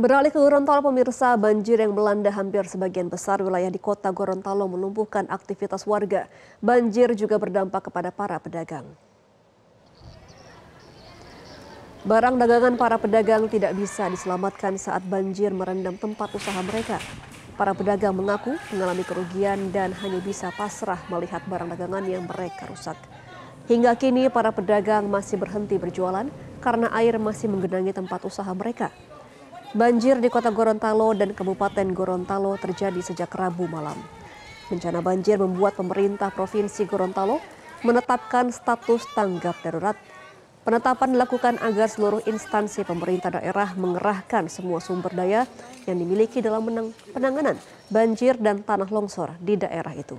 Beralih ke Gorontalo, pemirsa banjir yang melanda hampir sebagian besar wilayah di kota Gorontalo melumpuhkan aktivitas warga. Banjir juga berdampak kepada para pedagang. Barang dagangan para pedagang tidak bisa diselamatkan saat banjir merendam tempat usaha mereka. Para pedagang mengaku mengalami kerugian dan hanya bisa pasrah melihat barang dagangan yang mereka rusak. Hingga kini para pedagang masih berhenti berjualan karena air masih menggenangi tempat usaha mereka. Banjir di kota Gorontalo dan Kabupaten Gorontalo terjadi sejak Rabu malam. Bencana banjir membuat pemerintah Provinsi Gorontalo menetapkan status tanggap darurat. Penetapan dilakukan agar seluruh instansi pemerintah daerah mengerahkan semua sumber daya yang dimiliki dalam penanganan banjir dan tanah longsor di daerah itu.